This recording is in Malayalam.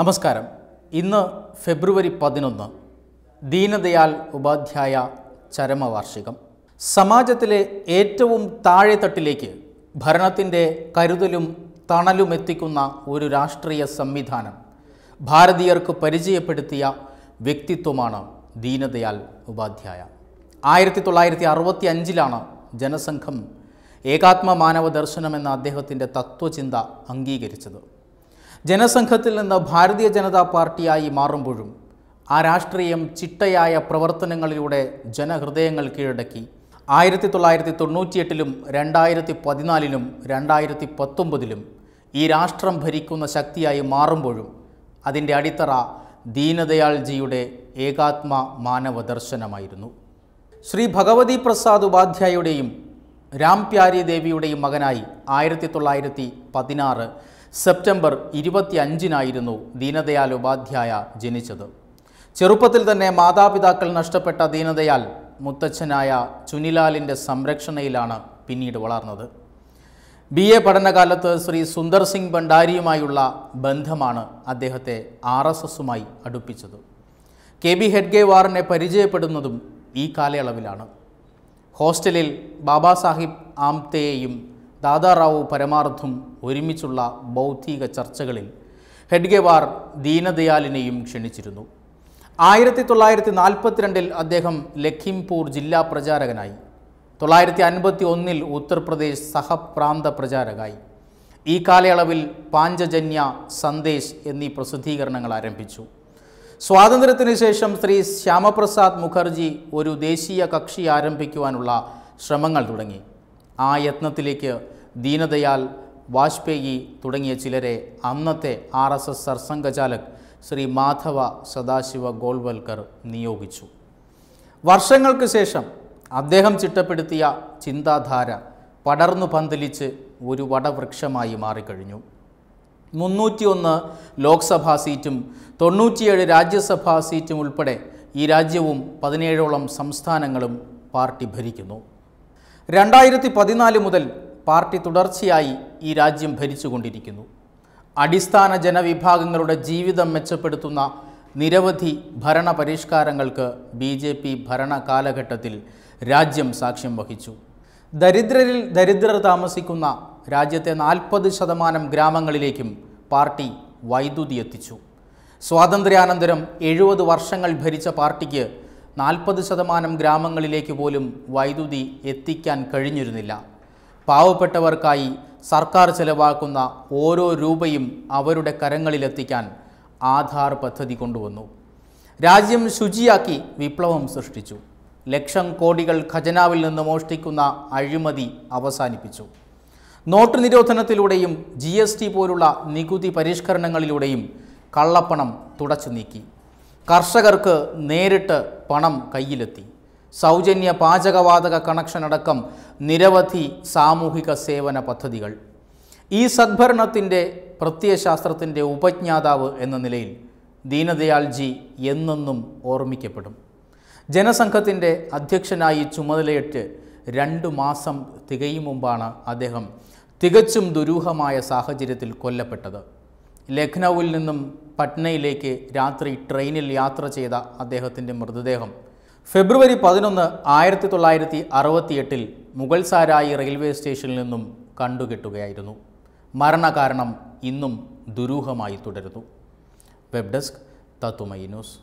നമസ്കാരം ഇന്ന് ഫെബ്രുവരി പതിനൊന്ന് ദീനദയാൽ ഉപാധ്യായ ചരമവാർഷികം സമാജത്തിലെ ഏറ്റവും താഴെത്തട്ടിലേക്ക് ഭരണത്തിൻ്റെ കരുതലും തണലും എത്തിക്കുന്ന ഒരു രാഷ്ട്രീയ സംവിധാനം ഭാരതീയർക്ക് പരിചയപ്പെടുത്തിയ വ്യക്തിത്വമാണ് ദീനദയാൽ ഉപാധ്യായ ആയിരത്തി തൊള്ളായിരത്തി അറുപത്തി അഞ്ചിലാണ് ജനസംഘം ഏകാത്മ മാനവ ദർശനം എന്ന അദ്ദേഹത്തിൻ്റെ തത്വചിന്ത അംഗീകരിച്ചത് ജനസംഘത്തിൽ നിന്ന് ഭാരതീയ ജനതാ പാർട്ടിയായി മാറുമ്പോഴും ആ രാഷ്ട്രീയം ചിട്ടയായ പ്രവർത്തനങ്ങളിലൂടെ ജനഹൃദയങ്ങൾ കീഴടക്കി ആയിരത്തി തൊള്ളായിരത്തി തൊണ്ണൂറ്റിയെട്ടിലും രണ്ടായിരത്തി പതിനാലിലും രണ്ടായിരത്തി പത്തൊമ്പതിലും ഈ രാഷ്ട്രം ഭരിക്കുന്ന ശക്തിയായി മാറുമ്പോഴും അതിൻ്റെ അടിത്തറ ദീനദയാൽജിയുടെ ഏകാത്മ മാനവ ദർശനമായിരുന്നു ശ്രീ ഭഗവതി പ്രസാദ് ഉപാധ്യായുടെയും രാം പ്യാരി ദേവിയുടെയും മകനായി ആയിരത്തി തൊള്ളായിരത്തി പതിനാറ് സെപ്റ്റംബർ അഞ്ചിനായിരുന്നു ദീനദയാൽ ഉപാധ്യായ ജനിച്ചത് ചെറുപ്പത്തിൽ തന്നെ മാതാപിതാക്കൾ നഷ്ടപ്പെട്ട ദീനദയാൽ മുത്തച്ഛനായ ചുനിലാലിൻ്റെ സംരക്ഷണയിലാണ് പിന്നീട് വളർന്നത് ബി എ പഠനകാലത്ത് ശ്രീ സുന്ദർ സിംഗ് ഭണ്ഡാരിയുമായുള്ള ബന്ധമാണ് അദ്ദേഹത്തെ ആർ എസ് എസുമായി അടുപ്പിച്ചത് കെ ബി ഹെഡ്ഗേവാറിനെ പരിചയപ്പെടുന്നതും ഈ കാലയളവിലാണ് ഹോസ്റ്റലിൽ ബാബാ സാഹിബ് ആംതെയെയും ദാദാറാവു പരമാർത്ഥും ഒരുമിച്ചുള്ള ബൗദ്ധിക ചർച്ചകളിൽ ഹെഡ്ഗെവാർ ദീനദയാലിനെയും ക്ഷണിച്ചിരുന്നു ആയിരത്തി തൊള്ളായിരത്തി നാൽപ്പത്തിരണ്ടിൽ അദ്ദേഹം ലഖിംപൂർ ജില്ലാ പ്രചാരകനായി തൊള്ളായിരത്തി അൻപത്തി ഒന്നിൽ ഉത്തർപ്രദേശ് സഹപ്രാന്ത പ്രചാരകായി ഈ കാലയളവിൽ പാഞ്ചജന്യ സന്ദേശ് എന്നീ പ്രസിദ്ധീകരണങ്ങൾ ആരംഭിച്ചു സ്വാതന്ത്ര്യത്തിന് ശേഷം ശ്രീ ശ്യാമപ്രസാദ് മുഖർജി ഒരു ദേശീയ കക്ഷി ആരംഭിക്കുവാനുള്ള ശ്രമങ്ങൾ തുടങ്ങി ആ യത്നത്തിലേക്ക് ദീനദയാൽ വാജ്പേയി തുടങ്ങിയ ചിലരെ അന്നത്തെ R S S Sarsanghchalak Shri Madhav Sadashiv Golwalkar നിയോഗിച്ചു വർഷങ്ങൾക്ക് ശേഷം അദ്ദേഹം ചിട്ടപ്പെടുത്തിയ ചിന്താധാര പടർന്നു പന്തലിച്ച് ഒരു വടവൃക്ഷമായി മാറിക്കഴിഞ്ഞു മുന്നൂറ്റിയൊന്ന് ലോക്സഭാ സീറ്റും തൊണ്ണൂറ്റിയേഴ് രാജ്യസഭാ സീറ്റും ഉൾപ്പെടെ ഈ രാജ്യവും പതിനേഴോളം സംസ്ഥാനങ്ങളും പാർട്ടി ഭരിക്കുന്നു രണ്ടായിരത്തി പതിനാല് മുതൽ പാർട്ടി തുടർച്ചയായി ഈ രാജ്യം ഭരിച്ചുകൊണ്ടിരിക്കുന്നു അടിസ്ഥാന ജനവിഭാഗങ്ങളുടെ ജീവിതം മെച്ചപ്പെടുത്തുന്ന നിരവധി ഭരണ പരിഷ്കാരങ്ങൾക്ക് ബി ജെ പി ഭരണ കാലഘട്ടത്തിൽ രാജ്യം സാക്ഷ്യം വഹിച്ചു ദരിദ്രരിൽ ദരിദ്രർ താമസിക്കുന്ന രാജ്യത്തെ നാൽപ്പത് ശതമാനം ഗ്രാമങ്ങളിലേക്കും പാർട്ടി വൈദ്യുതി എത്തിച്ചു സ്വാതന്ത്ര്യാനന്തരം എഴുപത് വർഷങ്ങൾ ഭരിച്ച പാർട്ടിക്ക് നാൽപ്പത് ശതമാനം ഗ്രാമങ്ങളിലേക്ക് പോലും വൈദ്യുതി എത്തിക്കാൻ കഴിഞ്ഞിരുന്നില്ല പാവപ്പെട്ടവർക്കായി സർക്കാർ ചെലവാക്കുന്ന ഓരോ രൂപയും അവരുടെ കരങ്ങളിലെത്തിക്കാൻ ആധാർ പദ്ധതി കൊണ്ടുവന്നു രാജ്യം ശുചിയാക്കി വിപ്ലവം സൃഷ്ടിച്ചു ലക്ഷം കോടികൾ ഖജനാവിൽ നിന്ന് മോഷ്ടിക്കുന്ന അഴിമതി അവസാനിപ്പിച്ചു നോട്ട് നിരോധനത്തിലൂടെയും ജി പോലുള്ള നികുതി പരിഷ്കരണങ്ങളിലൂടെയും കള്ളപ്പണം തുടച്ചു നീക്കി കർഷകർക്ക് നേരിട്ട് പണം കയ്യിലെത്തി സൗജന്യ പാചകവാതക കണക്ഷൻ അടക്കം നിരവധി സാമൂഹിക സേവന പദ്ധതികൾ ഈ സദ്ഭരണത്തിൻ്റെ പ്രത്യയശാസ്ത്രത്തിൻ്റെ ഉപജ്ഞാതാവ് എന്ന നിലയിൽ ദീനദയാൽജി എന്നെന്നും ഓർമ്മിക്കപ്പെടും ജനസംഘത്തിൻ്റെ അധ്യക്ഷനായി ചുമതലയിട്ട് രണ്ട് മാസം തികയും മുമ്പാണ് അദ്ദേഹം തികച്ചും ദുരൂഹമായ സാഹചര്യത്തിൽ കൊല്ലപ്പെട്ടത് ലഖ്നൌവിൽ നിന്നും പട്നയിലേക്ക് രാത്രി ട്രെയിനിൽ യാത്ര ചെയ്ത അദ്ദേഹത്തിൻ്റെ മൃതദേഹം ഫെബ്രുവരി പതിനൊന്ന് ആയിരത്തി തൊള്ളായിരത്തി അറുപത്തിയെട്ടിൽ മുഗൾ റെയിൽവേ സ്റ്റേഷനിൽ നിന്നും കണ്ടുകെട്ടുകയായിരുന്നു മരണകാരണം ഇന്നും ദുരൂഹമായി തുടരുന്നു വെബ് ഡെസ്ക് തത്തുമൈ ന്യൂസ്